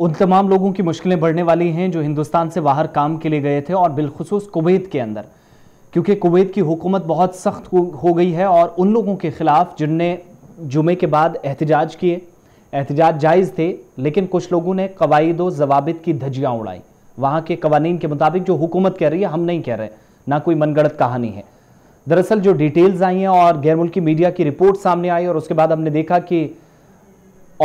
उन तमाम लोगों की मुश्किलें बढ़ने वाली हैं जो हिंदुस्तान से बाहर काम के लिए गए थे और बिलखसूस कुवैत के अंदर क्योंकि कुवैत की हुकूमत बहुत सख्त हो गई है और उन लोगों के ख़िलाफ़ जिनने जुमे के बाद एहतजाज किए एहतजाज जायज़ थे लेकिन कुछ लोगों ने कवायद जवाबित की धज्जियाँ उड़ाई वहाँ के कवानीन के मुताबिक जो हुकूमत कह रही है हम नहीं कह रहे ना कोई मनगढ़ंत कहानी है दरअसल जो डिटेल्स आई हैं और गैर मुल्की मीडिया की रिपोर्ट सामने आई और उसके बाद हमने देखा कि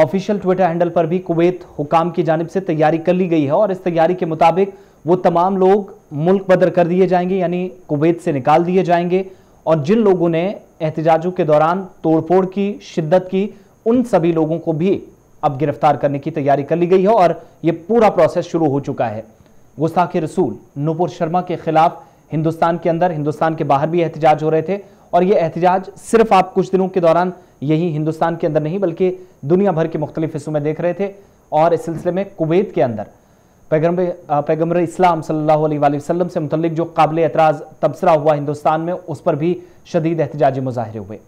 ऑफिशियल ट्विटर हैंडल पर भी कुवैत हुकाम की जानब से तैयारी कर ली गई है और इस तैयारी के मुताबिक वो तमाम लोग मुल्क बदर कर दिए जाएंगे यानी कुवैत से निकाल दिए जाएंगे और जिन लोगों ने एहतजाजों के दौरान तोड़फोड़ की शिद्दत की उन सभी लोगों को भी अब गिरफ्तार करने की तैयारी कर ली गई है और ये पूरा प्रोसेस शुरू हो चुका है गुस्ताख रसूल नूपुर शर्मा के खिलाफ हिंदुस्तान के अंदर हिंदुस्तान के बाहर भी एहतजाज हो रहे थे और ये एहतजाज सिर्फ आप कुछ दिनों के दौरान यही हिंदुस्तान के अंदर नहीं बल्कि दुनिया भर के मुख्तलिफ हिस्सों में देख रहे थे और इस सिलसिले में कुवैत के अंदर पैगम्बर पैगम्बर इस्लाम सल्लल्लाहु अलैहि वसल्लम से मुतलिक जो काबिल एतराज़ तबसरा हुआ हिंदुस्तान में उस पर भी शदीद एहतजाजी मुजाहरे हुए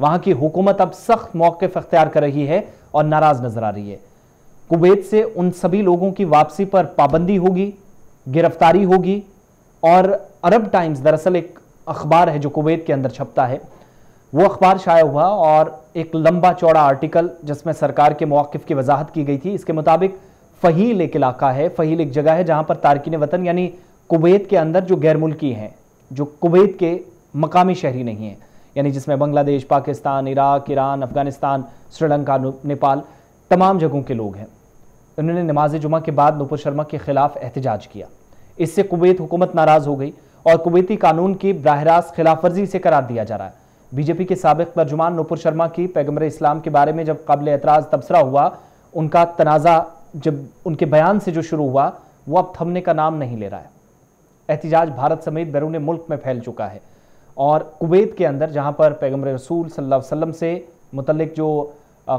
वहाँ की हुकूमत अब सख्त मौक़ अख्तियार कर रही है और नाराज़ नज़र आ रही है कुवैत से उन सभी लोगों की वापसी पर पाबंदी होगी गिरफ्तारी होगी और अरब टाइम्स दरअसल एक अखबार है जो कुवैत के अंदर छपता है वो अखबार शाया हुआ और एक लंबा चौड़ा आर्टिकल जिसमें सरकार के मौक़ की वजाहत की गई थी इसके मुताबिक फ़हील एक इलाका है फ़हील एक जगह है जहाँ पर तारकिन वतन यानी कुवैत के अंदर जो गैर मुल्की हैं जो कुवैत के मकामी शहरी नहीं हैं यानी जिसमें बांग्लादेश पाकिस्तान इराक ईरान अफगानिस्तान श्रीलंका नेपाल तमाम जगहों के लोग हैं उन्होंने नमाज जुमा के बाद नुपुर शर्मा के खिलाफ एहतजाज किया इससे कुवैत हुकूमत नाराज़ हो गई और कुवैती कानून की बरह रास्त खिलाफ वर्जी से करार दिया जा रहा है बीजेपी के सबक तर्जुमान नूपुर शर्मा की पैगम्बर इस्लाम के बारे में जब काबिल एतराज़ तबसरा हुआ उनका तनाज़ा जब उनके बयान से जो शुरू हुआ वो अब थमने का नाम नहीं ले रहा है एहतजाज भारत समेत बैरून मुल्क में फैल चुका है और कुवैत के अंदर जहाँ पर पैगम्बर रसूल सल्ला वसम से मुतलक जो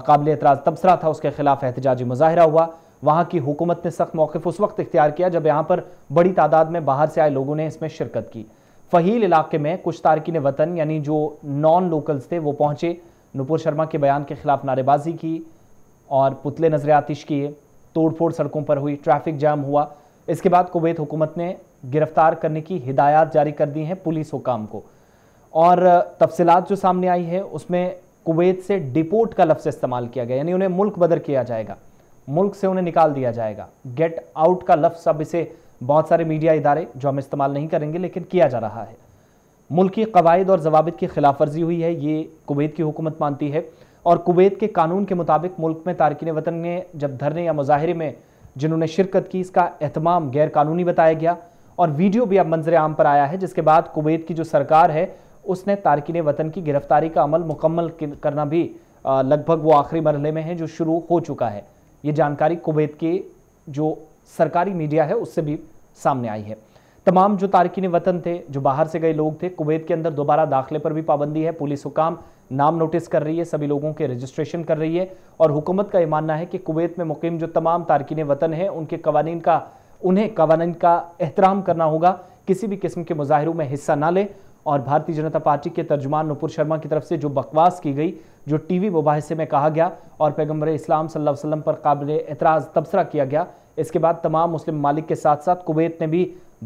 काबिल एतराज़ तबसरा था उसके खिलाफ एहतजाजी मुजाहरा हुआ वहाँ की हुकूमत ने सख्त मौक़ उस वक्त इख्तियार किया जब यहाँ पर बड़ी तादाद में बाहर से आए लोगों ने इसमें शिरकत की फहील इलाके में कुछ तारकिन वतन यानी जो नॉन लोकल्स थे वो पहुंचे नुपुर शर्मा के बयान के खिलाफ नारेबाजी की और पुतले नजर आतिश किए तोड़फोड़ सड़कों पर हुई ट्रैफिक जाम हुआ इसके बाद कुवैत हुकूमत ने गिरफ्तार करने की हिदायत जारी कर दी हैं पुलिस हुकाम को और तफसलत जो सामने आई है उसमें कुवैत से डिपोर्ट का लफ्ज़ इस्तेमाल किया गया यानी उन्हें मुल्क बदर किया जाएगा मुल्क से उन्हें निकाल दिया जाएगा गेट आउट का लफ्ज़ अब इसे बहुत सारे मीडिया इदारे जो हम इस्तेमाल नहीं करेंगे लेकिन किया जा रहा है मुल्की कवायद और जवाबित की खिलाफ वर्जी हुई है ये कुवैत की हुकूमत मानती है और कुवैत के कानून के मुताबिक मुल्क में तारकिन वतन ने जब धरने या मुजाहरे में जिन्होंने शिरकत की इसका अहतमाम गैर कानूनी बताया गया और वीडियो भी अब मंजर आम पर आया है जिसके बाद कुवैत की जो सरकार है उसने तारकिन वतन की गिरफ्तारी का अमल मुकम्मल करना भी लगभग वो आखिरी मरहले में है जो शुरू हो चुका है ये जानकारी कुवैत के जो सरकारी मीडिया है उससे भी सामने आई है तमाम जो तारकिन वतन थे जो बाहर से गए लोग थे कुवैत के अंदर दोबारा दाखिले पर भी पाबंदी है पुलिस हुकाम नाम नोटिस कर रही है सभी लोगों के रजिस्ट्रेशन कर रही है और हुकूमत का यह मानना है कि कुवैत में मुकीम जो तमाम तारकिन वतन हैं उनके कवानीन का उन्हें कवानीन का एहतराम करना होगा किसी भी किस्म के मुजाहरों में हिस्सा ना ले और भारतीय जनता पार्टी के तर्जुमान नुपुर शर्मा की तरफ से जो बकवास की गई जो टीवी मुबासे में कहा गया और पैगम्बर इस्लाम सल्लल्लाहु अलैहि वसल्लम पर काबिल एतराज़ तबसरा किया गया इसके बाद तमाम मुस्लिम मालिक के साथ साथ कुवैत ने भी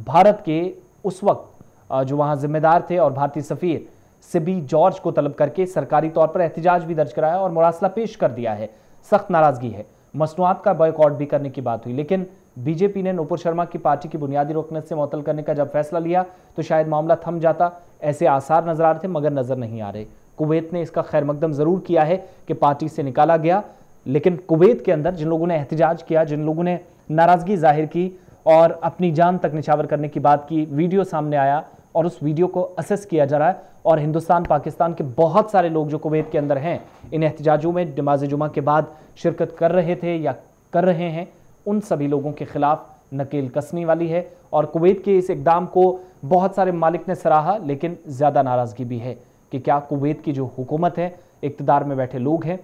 भारत के उस वक्त जो वहाँ जिम्मेदार थे और भारतीय सफ़ीर सिबी जॉर्ज को तलब करके सरकारी तौर पर एहतजाज भी दर्ज कराया और मुरासला पेश कर दिया है सख्त नाराजगी है मसनूआत का बॉयकॉट भी करने की बात हुई लेकिन बीजेपी ने नूपुर शर्मा की पार्टी की बुनियादी रोकने से मुतल करने का जब फैसला लिया तो शायद मामला थम जाता ऐसे आसार नजर आ रहे थे मगर नजर नहीं आ रहे कुवैत ने इसका खैर मकदम ज़रूर किया है कि पार्टी से निकाला गया लेकिन कुवैत के अंदर जिन लोगों ने एहतजाज किया जिन लोगों ने नाराज़गी जाहिर की और अपनी जान तक निछावर करने की बात की वीडियो सामने आया और उस वीडियो को असेस किया जा रहा है और हिंदुस्तान पाकिस्तान के बहुत सारे लोग जो कुवैत के अंदर हैं इन एहतजाजों में नमाज जुमा के बाद शिरकत कर रहे थे या कर रहे हैं उन सभी लोगों के खिलाफ नकेल कसने वाली है और कुवैत के इस इकदाम को बहुत सारे मालिक ने सराहा लेकिन ज़्यादा नाराज़गी भी है कि क्या कुवैत की जो हुकूमत है इकतदार में बैठे लोग हैं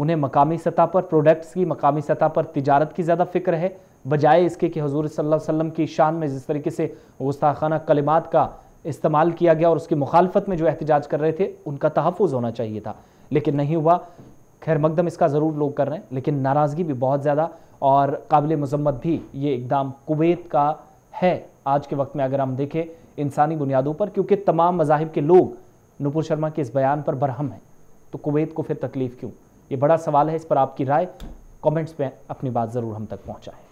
उन्हें मकामी सतह पर प्रोडक्ट्स की मकामी सतह पर तजारत की ज़्यादा फिक्र है बजाय इसके कि हजूर वसल्लम की शान में जिस तरीके से गुस्ताखाना कलिमात का इस्तेमाल किया गया और उसकी मुखालफत में जो एहतजाज कर रहे थे उनका तहफ़ होना चाहिए था लेकिन नहीं हुआ खैर मकदम इसका ज़रूर लोग कर रहे हैं लेकिन नाराज़गी भी बहुत ज़्यादा और काबिल मजम्मत भी ये इकदाम कुवैत का है आज के वक्त में अगर हम देखें इंसानी बुनियादों पर क्योंकि तमाम मजाहब के लोग नुपुर शर्मा के इस बयान पर बरहम हैं तो कुवैत को फिर तकलीफ़ क्यों ये बड़ा सवाल है इस पर आपकी राय कमेंट्स में अपनी बात ज़रूर हम तक पहुंचाएं